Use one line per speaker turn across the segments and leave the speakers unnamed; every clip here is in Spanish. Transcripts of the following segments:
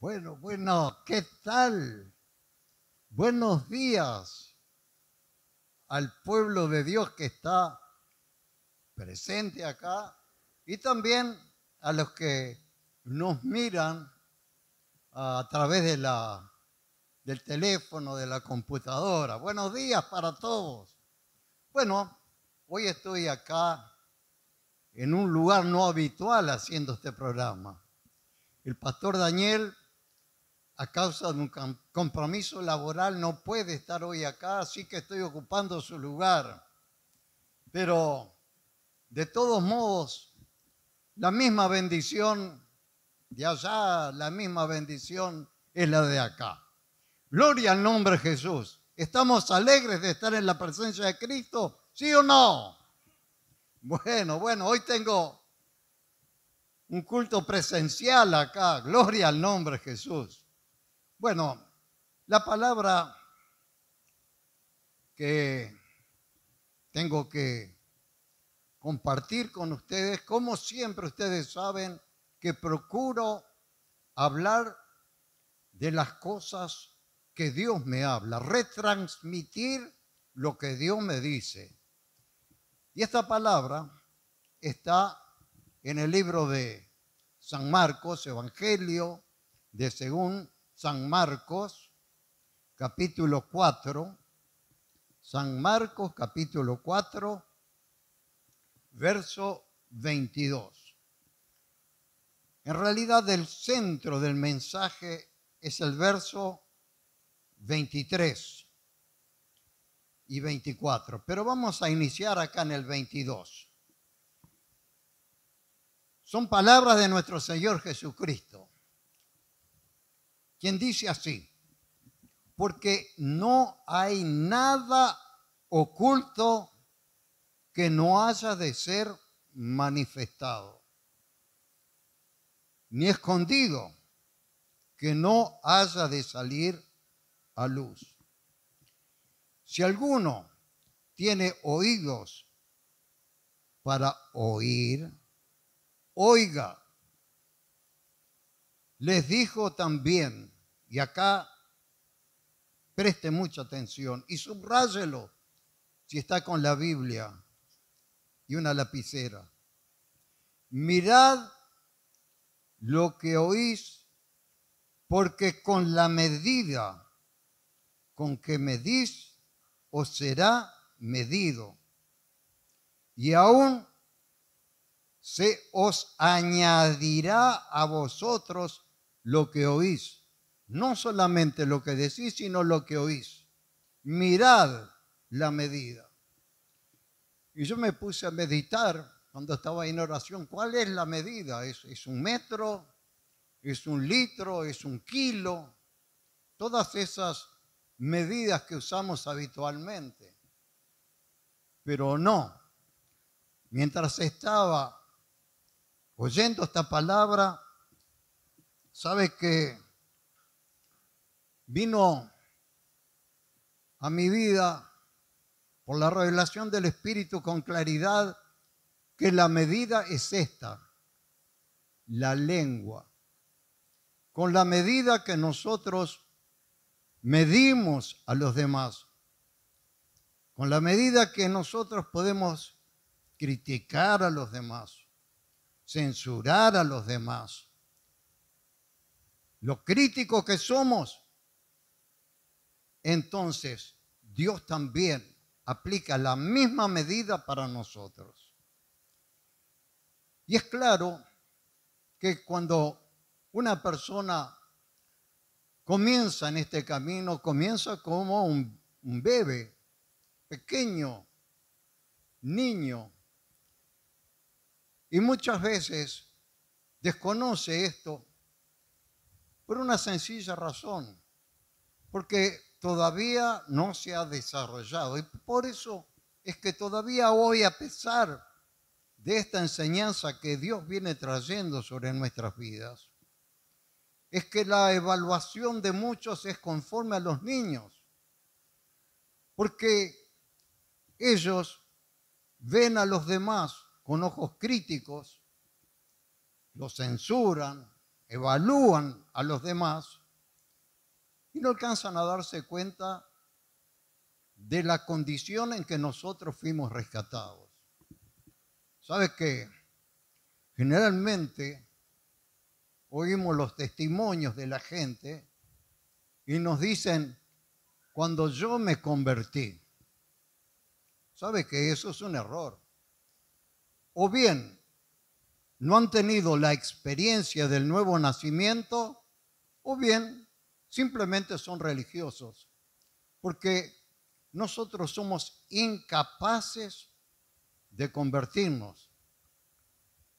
Bueno, bueno, ¿qué tal? Buenos días al pueblo de Dios que está presente acá y también a los que nos miran a través de la, del teléfono, de la computadora. Buenos días para todos. Bueno, hoy estoy acá en un lugar no habitual haciendo este programa. El pastor Daniel a causa de un compromiso laboral no puede estar hoy acá, así que estoy ocupando su lugar. Pero de todos modos, la misma bendición de allá, la misma bendición es la de acá. Gloria al nombre de Jesús. ¿Estamos alegres de estar en la presencia de Cristo? ¿Sí o no? Bueno, bueno, hoy tengo un culto presencial acá. Gloria al nombre de Jesús. Bueno, la palabra que tengo que compartir con ustedes, como siempre ustedes saben que procuro hablar de las cosas que Dios me habla, retransmitir lo que Dios me dice. Y esta palabra está en el libro de San Marcos, Evangelio de según San Marcos, capítulo 4. San Marcos, capítulo 4, verso 22. En realidad el centro del mensaje es el verso 23 y 24, pero vamos a iniciar acá en el 22. Son palabras de nuestro Señor Jesucristo quien dice así, porque no hay nada oculto que no haya de ser manifestado, ni escondido que no haya de salir a luz. Si alguno tiene oídos para oír, oiga les dijo también, y acá preste mucha atención y subráyelo si está con la Biblia y una lapicera. Mirad lo que oís, porque con la medida con que medís, os será medido. Y aún se os añadirá a vosotros lo que oís. No solamente lo que decís, sino lo que oís. Mirad la medida. Y yo me puse a meditar cuando estaba en oración, ¿cuál es la medida? ¿Es, un metro? ¿Es un litro? ¿Es un kilo? Todas esas medidas que usamos habitualmente. Pero no. Mientras estaba oyendo esta palabra, Sabe que vino a mi vida por la revelación del Espíritu con claridad que la medida es esta, la lengua. Con la medida que nosotros medimos a los demás, con la medida que nosotros podemos criticar a los demás, censurar a los demás, lo críticos que somos, entonces Dios también aplica la misma medida para nosotros. Y es claro que cuando una persona comienza en este camino, comienza como un, un bebé, pequeño, niño, y muchas veces desconoce esto por una sencilla razón, porque todavía no se ha desarrollado. Y por eso es que todavía hoy, a pesar de esta enseñanza que Dios viene trayendo sobre nuestras vidas, es que la evaluación de muchos es conforme a los niños, porque ellos ven a los demás con ojos críticos, los censuran, evalúan a los demás y no alcanzan a darse cuenta de la condición en que nosotros fuimos rescatados. ¿Sabes qué? Generalmente oímos los testimonios de la gente y nos dicen, cuando yo me convertí, ¿sabe que eso es un error? O bien, no han tenido la experiencia del nuevo nacimiento o bien simplemente son religiosos. Porque nosotros somos incapaces de convertirnos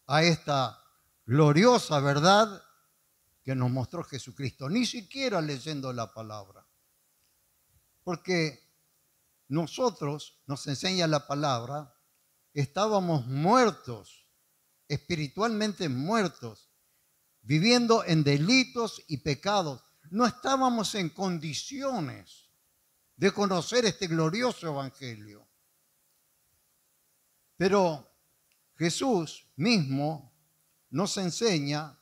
a esta gloriosa verdad que nos mostró Jesucristo, ni siquiera leyendo la palabra. Porque nosotros, nos enseña la palabra, estábamos muertos espiritualmente muertos, viviendo en delitos y pecados. No estábamos en condiciones de conocer este glorioso evangelio. Pero Jesús mismo nos enseña,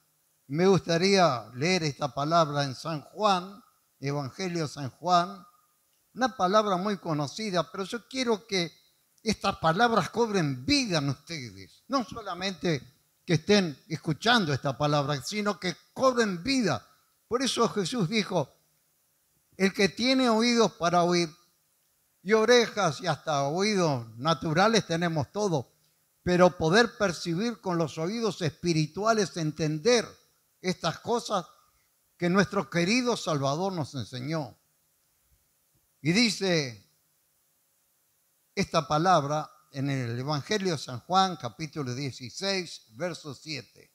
me gustaría leer esta palabra en San Juan, Evangelio San Juan, una palabra muy conocida, pero yo quiero que estas palabras cobren vida en ustedes. No solamente que estén escuchando esta palabra, sino que cobren vida. Por eso Jesús dijo, el que tiene oídos para oír y orejas y hasta oídos naturales tenemos todo, pero poder percibir con los oídos espirituales, entender estas cosas que nuestro querido Salvador nos enseñó. Y dice esta palabra en el Evangelio de San Juan, capítulo 16, verso 7.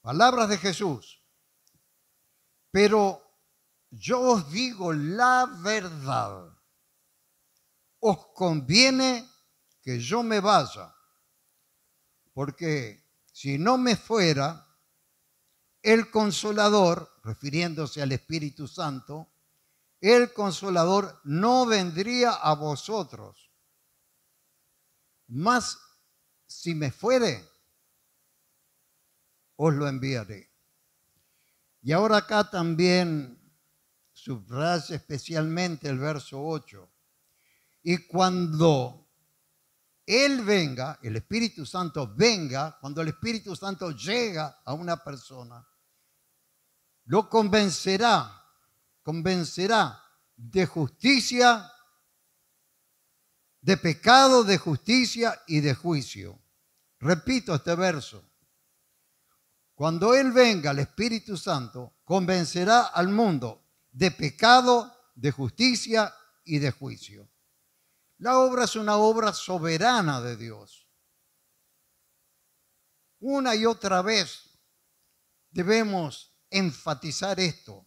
Palabras de Jesús. Pero yo os digo la verdad. Os conviene que yo me vaya, porque si no me fuera, el consolador, refiriéndose al Espíritu Santo, el consolador no vendría a vosotros. Mas si me fuere, os lo enviaré. Y ahora acá también subraya especialmente el verso 8. Y cuando Él venga, el Espíritu Santo venga, cuando el Espíritu Santo llega a una persona, lo convencerá convencerá de justicia, de pecado, de justicia y de juicio. Repito este verso. Cuando Él venga, el Espíritu Santo convencerá al mundo de pecado, de justicia y de juicio. La obra es una obra soberana de Dios. Una y otra vez debemos enfatizar esto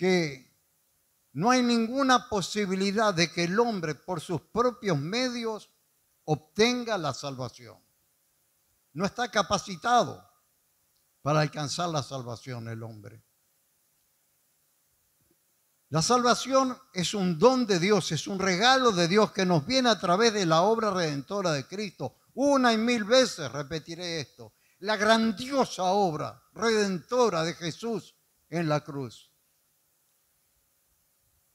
que no hay ninguna posibilidad de que el hombre por sus propios medios obtenga la salvación. No está capacitado para alcanzar la salvación el hombre. La salvación es un don de Dios, es un regalo de Dios que nos viene a través de la obra redentora de Cristo. Una y mil veces repetiré esto, la grandiosa obra redentora de Jesús en la cruz.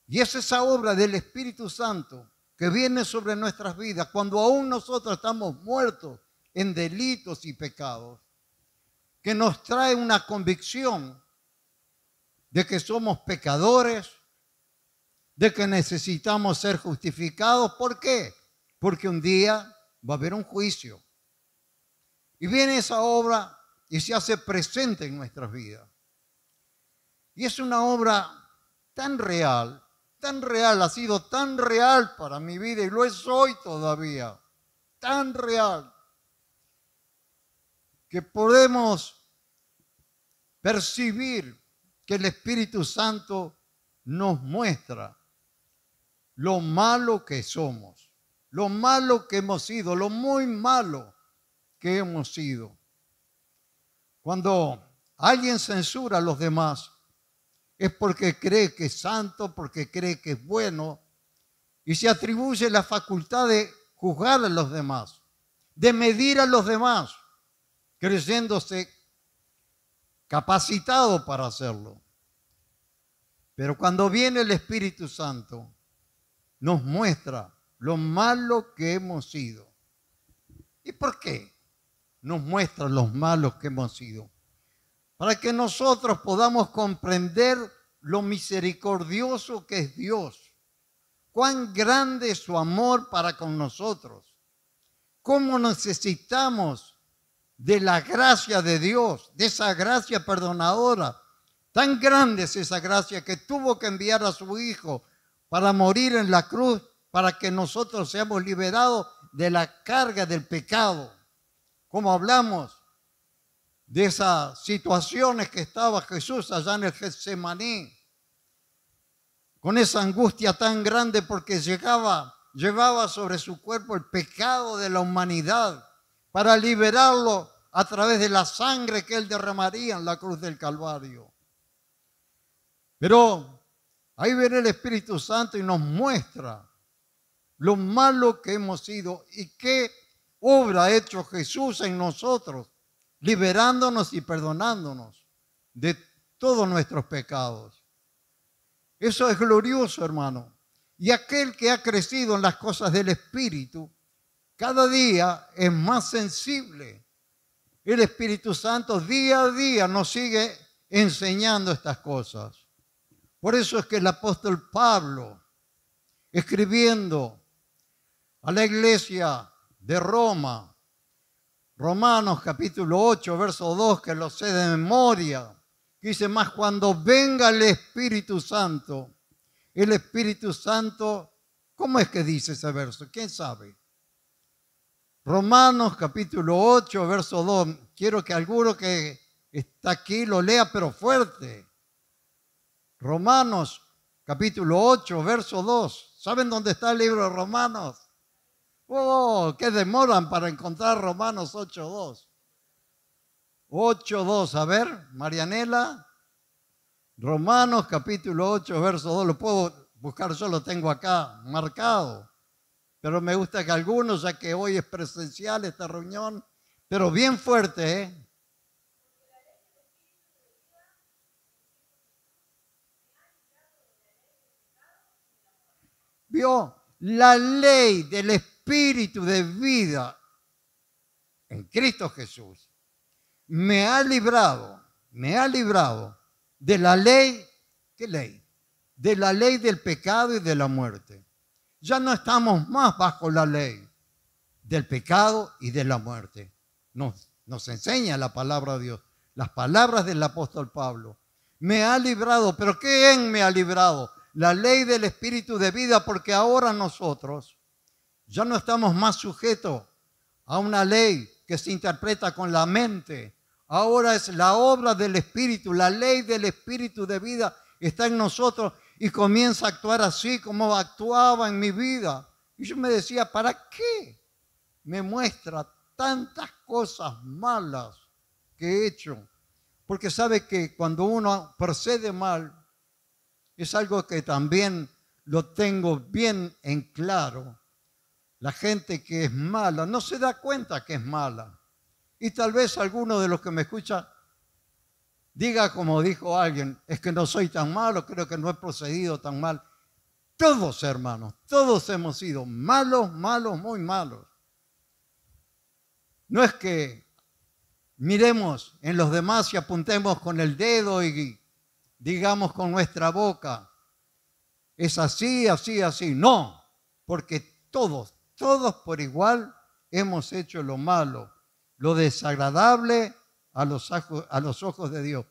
Y es esa obra del Espíritu Santo que viene sobre nuestras vidas cuando aún nosotros estamos muertos en delitos y pecados, que nos trae una convicción de que somos pecadores, de que necesitamos ser justificados. ¿Por qué? Porque un día va a haber un juicio. Y viene esa obra y se hace presente en nuestras vidas. Y es una obra tan real tan real, ha sido tan real para mi vida y lo es hoy todavía, tan real, que podemos percibir que el Espíritu Santo nos muestra lo malo que somos, lo malo que hemos sido, lo muy malo que hemos sido. Cuando alguien censura a los demás, es porque cree que es santo, porque cree que es bueno, y se atribuye la facultad de juzgar a los demás, de medir a los demás, creyéndose capacitado para hacerlo. Pero cuando viene el Espíritu Santo, nos muestra lo malo que hemos sido. ¿Y por qué nos muestra los malos que hemos sido? para que nosotros podamos comprender lo misericordioso que es Dios, cuán grande es su amor para con nosotros, cómo necesitamos de la gracia de Dios, de esa gracia perdonadora. Tan grande es esa gracia que tuvo que enviar a su Hijo para morir en la cruz, para que nosotros seamos liberados de la carga del pecado. Como hablamos, de esas situaciones que estaba Jesús allá en el Getsemaní, con esa angustia tan grande porque llegaba, llevaba sobre su cuerpo el pecado de la humanidad para liberarlo a través de la sangre que él derramaría en la cruz del Calvario. Pero ahí viene el Espíritu Santo y nos muestra lo malo que hemos sido y qué obra ha hecho Jesús en nosotros liberándonos y perdonándonos de todos nuestros pecados. Eso es glorioso, hermano. Y aquel que ha crecido en las cosas del Espíritu, cada día es más sensible. El Espíritu Santo día a día nos sigue enseñando estas cosas. Por eso es que el apóstol Pablo, escribiendo a la iglesia de Roma, Romanos capítulo 8, verso 2, que lo sé de memoria, que dice más, cuando venga el Espíritu Santo, el Espíritu Santo, ¿cómo es que dice ese verso? ¿Quién sabe? Romanos capítulo 8, verso 2, quiero que alguno que está aquí lo lea, pero fuerte. Romanos capítulo 8, verso 2, ¿saben dónde está el libro de Romanos? ¡Oh! ¿Qué demoran para encontrar Romanos 8.2? 8.2, a ver, Marianela, Romanos capítulo 8, verso 2, lo puedo buscar, yo lo tengo acá marcado, pero me gusta que algunos, ya que hoy es presencial esta reunión, pero bien fuerte, ¿eh? ¿Vio? La ley del Espíritu espíritu de vida en Cristo Jesús me ha librado, me ha librado de la ley, ¿qué ley? De la ley del pecado y de la muerte. Ya no estamos más bajo la ley del pecado y de la muerte. Nos, nos enseña la palabra de Dios, las palabras del apóstol Pablo. Me ha librado, pero ¿qué en me ha librado? La ley del espíritu de vida, porque ahora nosotros ya no estamos más sujetos a una ley que se interpreta con la mente. Ahora es la obra del Espíritu, la ley del Espíritu de vida está en nosotros y comienza a actuar así como actuaba en mi vida. Y yo me decía, ¿para qué me muestra tantas cosas malas que he hecho? Porque sabe que cuando uno procede mal, es algo que también lo tengo bien en claro. La gente que es mala no se da cuenta que es mala. Y tal vez alguno de los que me escucha diga como dijo alguien, es que no soy tan malo, creo que no he procedido tan mal. Todos, hermanos, todos hemos sido malos, malos, muy malos. No es que miremos en los demás y apuntemos con el dedo y digamos con nuestra boca, es así, así, así. No, porque todos, todos por igual hemos hecho lo malo, lo desagradable a los, ojos de Dios.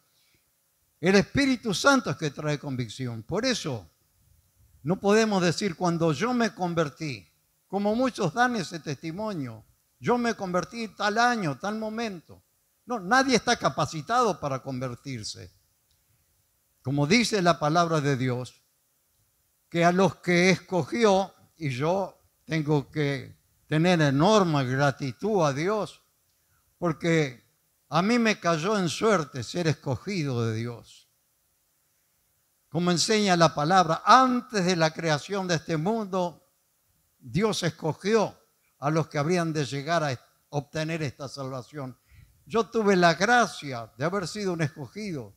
El Espíritu Santo es que trae convicción. Por eso no podemos decir cuando yo me convertí, como muchos dan ese testimonio, yo me convertí tal año, tal momento. No, nadie está capacitado para convertirse. Como dice la palabra de Dios, que a los que escogió, y yo tengo que tener enorme gratitud a Dios, porque a mí me cayó en suerte ser escogido de Dios. Como enseña la palabra, antes de la creación de este mundo, Dios escogió a los que habrían de llegar a obtener esta salvación. Yo tuve la gracia de haber sido un escogido,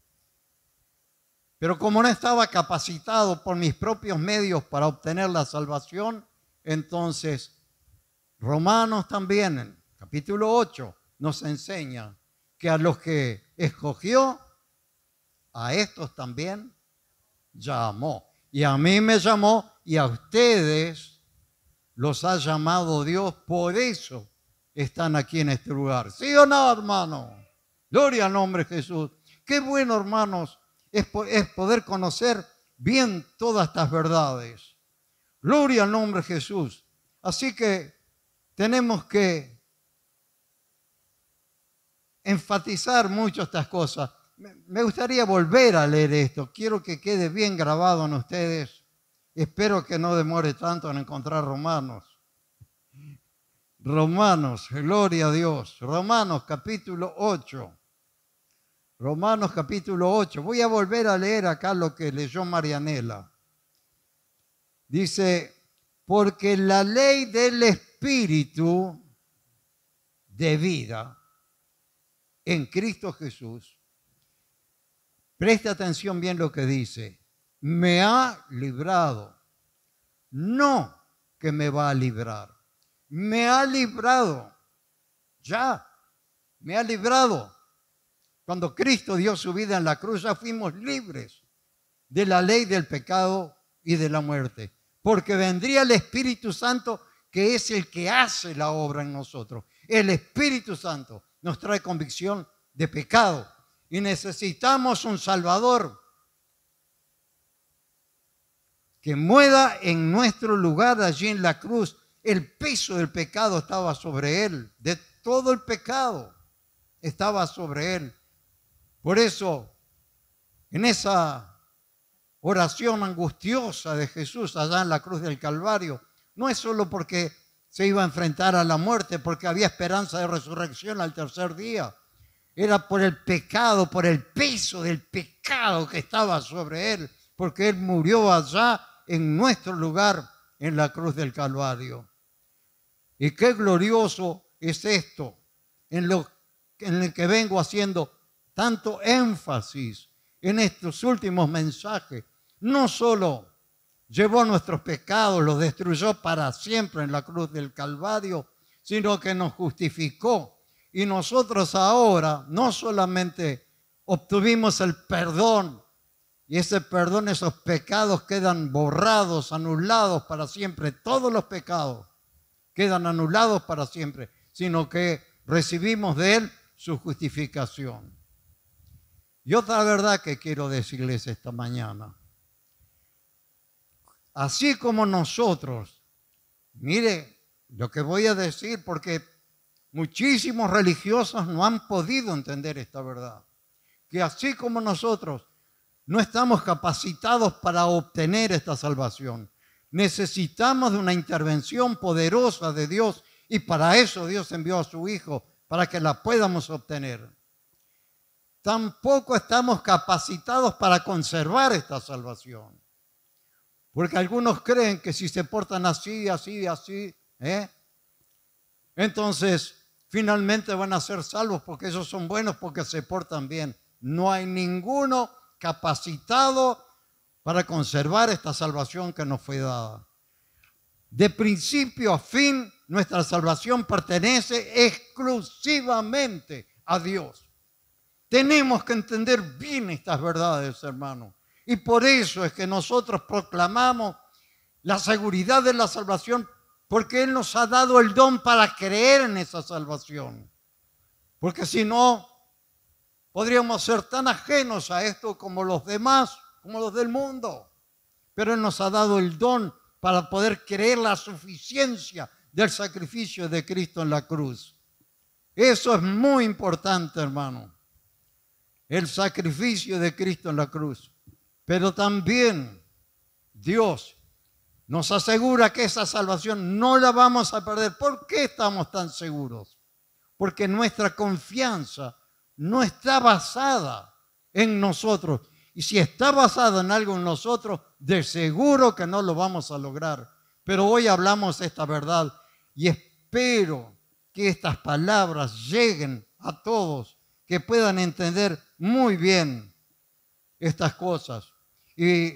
pero como no estaba capacitado por mis propios medios para obtener la salvación, entonces, Romanos también, capítulo 8, nos enseña que a los que escogió, a estos también llamó. Y a mí me llamó y a ustedes los ha llamado Dios. Por eso están aquí en este lugar. ¿Sí o no, hermano? Gloria al nombre de Jesús. Qué bueno, hermanos, es, poder conocer bien todas estas verdades. Gloria al nombre de Jesús. Así que tenemos que enfatizar mucho estas cosas. Me gustaría volver a leer esto. Quiero que quede bien grabado en ustedes. Espero que no demore tanto en encontrar Romanos. Romanos, gloria a Dios. Romanos capítulo 8. Romanos capítulo 8. Voy a volver a leer acá lo que leyó Marianela. Dice, porque la ley del Espíritu de vida en Cristo Jesús, presta atención bien lo que dice, me ha librado, no que me va a librar, me ha librado, ya, me ha librado. Cuando Cristo dio su vida en la cruz, ya fuimos libres de la ley del pecado y de la muerte porque vendría el Espíritu Santo que es el que hace la obra en nosotros. El Espíritu Santo nos trae convicción de pecado y necesitamos un Salvador que mueva en nuestro lugar allí en la cruz. El peso del pecado estaba sobre él, de todo el pecado estaba sobre él. Por eso, en esa oración angustiosa de Jesús allá en la cruz del Calvario, no es solo porque se iba a enfrentar a la muerte, porque había esperanza de resurrección al tercer día, era por el pecado, por el peso del pecado que estaba sobre él, porque él murió allá en nuestro lugar en la cruz del Calvario. Y qué glorioso es esto, en lo en el que vengo haciendo tanto énfasis en estos últimos mensajes, no solo llevó nuestros pecados, los destruyó para siempre en la cruz del Calvario, sino que nos justificó. Y nosotros ahora no solamente obtuvimos el perdón, y ese perdón, esos pecados quedan borrados, anulados para siempre, todos los pecados quedan anulados para siempre, sino que recibimos de Él su justificación. Y otra verdad que quiero decirles esta mañana. Así como nosotros, mire lo que voy a decir porque muchísimos religiosos no han podido entender esta verdad. Que así como nosotros no estamos capacitados para obtener esta salvación, necesitamos de una intervención poderosa de Dios y para eso Dios envió a su Hijo, para que la podamos obtener tampoco estamos capacitados para conservar esta salvación. Porque algunos creen que si se portan así, así, así, ¿eh? entonces finalmente van a ser salvos porque ellos son buenos, porque se portan bien. No hay ninguno capacitado para conservar esta salvación que nos fue dada. De principio a fin, nuestra salvación pertenece exclusivamente a Dios. Tenemos que entender bien estas verdades, hermano. Y por eso es que nosotros proclamamos la seguridad de la salvación, porque Él nos ha dado el don para creer en esa salvación. Porque si no, podríamos ser tan ajenos a esto como los demás, como los del mundo. Pero Él nos ha dado el don para poder creer la suficiencia del sacrificio de Cristo en la cruz. Eso es muy importante, hermano el sacrificio de Cristo en la cruz. Pero también Dios nos asegura que esa salvación no la vamos a perder. ¿Por qué estamos tan seguros? Porque nuestra confianza no está basada en nosotros. Y si está basada en algo en nosotros, de seguro que no lo vamos a lograr. Pero hoy hablamos esta verdad y espero que estas palabras lleguen a todos, que puedan entender muy bien estas cosas. Y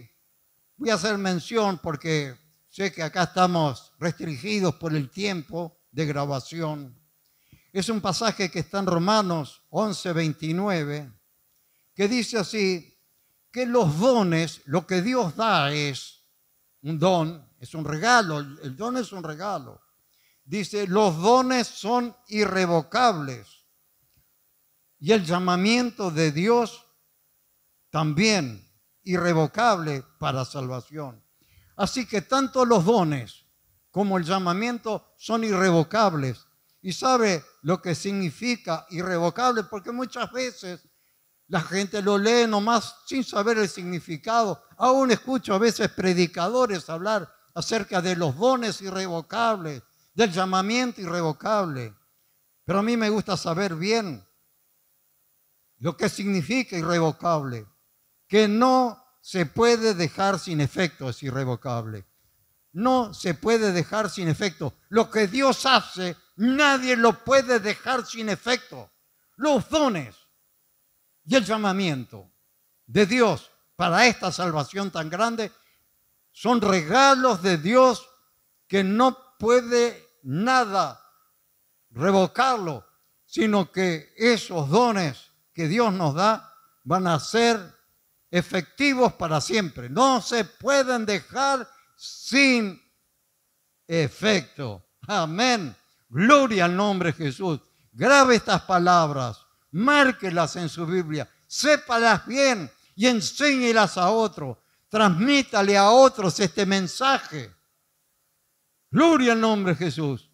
voy a hacer mención porque sé que acá estamos restringidos por el tiempo de grabación. Es un pasaje que está en Romanos 11, 29, que dice así, que los dones, lo que Dios da es un don, es un regalo, el don es un regalo. Dice, los dones son irrevocables y el llamamiento de Dios también irrevocable para salvación. Así que tanto los dones como el llamamiento son irrevocables. Y sabe lo que significa irrevocable, porque muchas veces la gente lo lee nomás sin saber el significado. Aún escucho a veces predicadores hablar acerca de los dones irrevocables, del llamamiento irrevocable. Pero a mí me gusta saber bien lo que significa irrevocable, que no se puede dejar sin efecto, es irrevocable. No se puede dejar sin efecto. Lo que Dios hace, nadie lo puede dejar sin efecto. Los dones y el llamamiento de Dios para esta salvación tan grande son regalos de Dios que no puede nada revocarlo, sino que esos dones que Dios nos da van a ser efectivos para siempre. No se pueden dejar sin efecto. Amén. Gloria al nombre de Jesús. Grabe estas palabras, márquelas en su Biblia, sépalas bien y enséñelas a otros. Transmítale a otros este mensaje. Gloria al nombre de Jesús.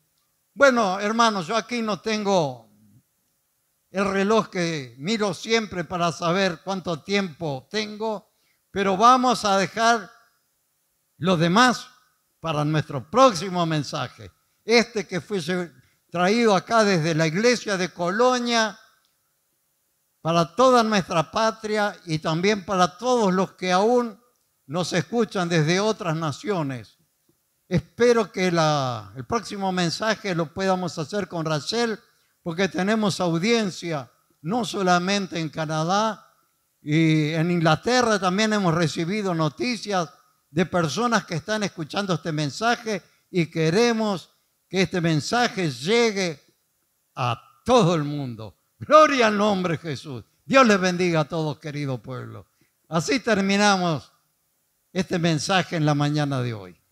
Bueno, hermanos, yo aquí no tengo el reloj que miro siempre para saber cuánto tiempo tengo, pero vamos a dejar los demás para nuestro próximo mensaje. Este que fue traído acá desde la iglesia de Colonia para toda nuestra patria y también para todos los que aún nos escuchan desde otras naciones. Espero que el próximo mensaje lo podamos hacer con Rachel porque tenemos audiencia no solamente en Canadá, y en Inglaterra también hemos recibido noticias de personas que están escuchando este mensaje y queremos que este mensaje llegue a todo el mundo. Gloria al nombre de Jesús. Dios les bendiga a todos, querido pueblo. Así terminamos este mensaje en la mañana de hoy.